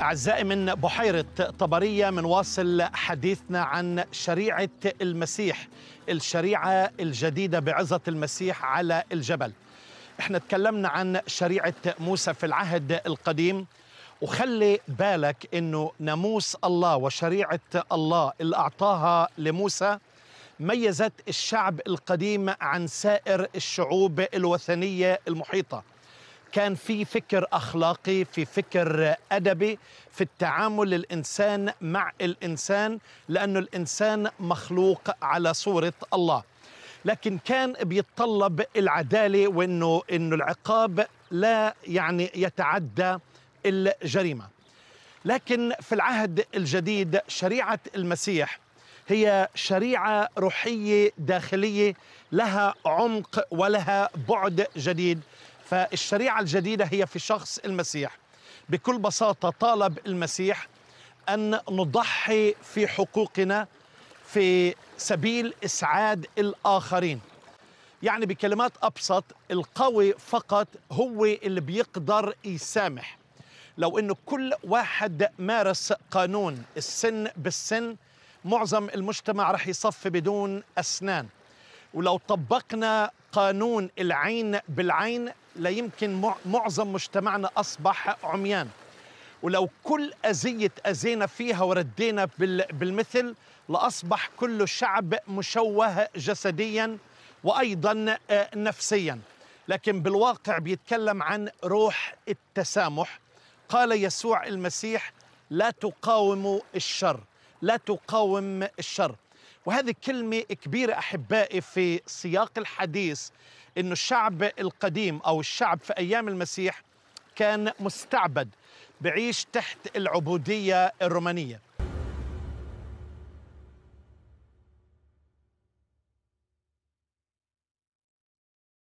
أعزائي من بحيرة طبرية منواصل حديثنا عن شريعة المسيح الشريعة الجديدة بعظة المسيح على الجبل احنا تكلمنا عن شريعة موسى في العهد القديم وخلي بالك انه ناموس الله وشريعة الله اللي أعطاها لموسى ميزت الشعب القديم عن سائر الشعوب الوثنية المحيطة كان في فكر اخلاقي في فكر ادبي في التعامل الانسان مع الانسان لانه الانسان مخلوق على صوره الله لكن كان بيتطلب العداله وانه انه العقاب لا يعني يتعدى الجريمه لكن في العهد الجديد شريعه المسيح هي شريعه روحيه داخليه لها عمق ولها بعد جديد فالشريعة الجديدة هي في شخص المسيح بكل بساطة طالب المسيح أن نضحي في حقوقنا في سبيل إسعاد الآخرين يعني بكلمات أبسط القوي فقط هو اللي بيقدر يسامح لو أنه كل واحد مارس قانون السن بالسن معظم المجتمع رح يصف بدون أسنان ولو طبقنا قانون العين بالعين لا يمكن معظم مجتمعنا أصبح عميان ولو كل أذية أذينا فيها وردينا بالمثل لأصبح كل شعب مشوه جسديا وأيضا آه، نفسيا لكن بالواقع بيتكلم عن روح التسامح قال يسوع المسيح لا تقاوموا الشر لا تقاوم الشر وهذه كلمة كبيرة أحبائي في سياق الحديث أن الشعب القديم أو الشعب في أيام المسيح كان مستعبد بعيش تحت العبودية الرومانية